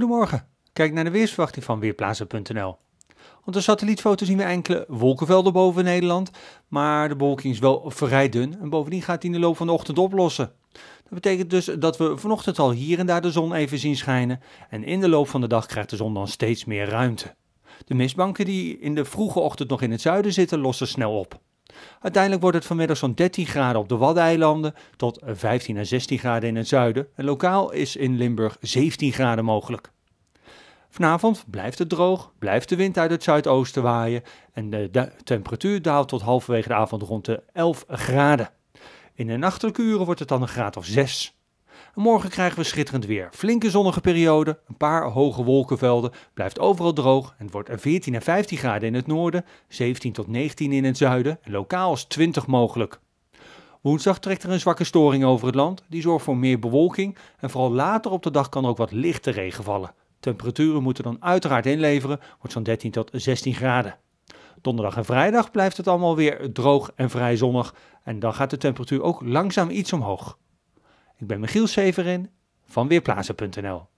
Goedemorgen. Kijk naar de weersverwachting van Weerplaatsen.nl. Op de satellietfoto zien we enkele wolkenvelden boven Nederland, maar de bewolking is wel vrij dun en bovendien gaat die in de loop van de ochtend oplossen. Dat betekent dus dat we vanochtend al hier en daar de zon even zien schijnen en in de loop van de dag krijgt de zon dan steeds meer ruimte. De mistbanken die in de vroege ochtend nog in het zuiden zitten lossen snel op. Uiteindelijk wordt het vanmiddag zo'n 13 graden op de Waddeneilanden tot 15 en 16 graden in het zuiden. lokaal is in Limburg 17 graden mogelijk. Vanavond blijft het droog, blijft de wind uit het zuidoosten waaien en de, temperatuur daalt tot halverwege de avond rond de 11 graden. In de nachtelijke uren wordt het dan een graad of 6 morgen krijgen we schitterend weer. Flinke zonnige periode, een paar hoge wolkenvelden, blijft overal droog en wordt wordt 14 en 15 graden in het noorden, 17 tot 19 in het zuiden en lokaal als 20 mogelijk. Woensdag trekt er een zwakke storing over het land, die zorgt voor meer bewolking en vooral later op de dag kan er ook wat lichte regen vallen. Temperaturen moeten dan uiteraard inleveren, wordt zo'n 13 tot 16 graden. Donderdag en vrijdag blijft het allemaal weer droog en vrij zonnig. En dan gaat de temperatuur ook langzaam iets omhoog. Ik ben Michiel Severin van weerplaatsen.nl.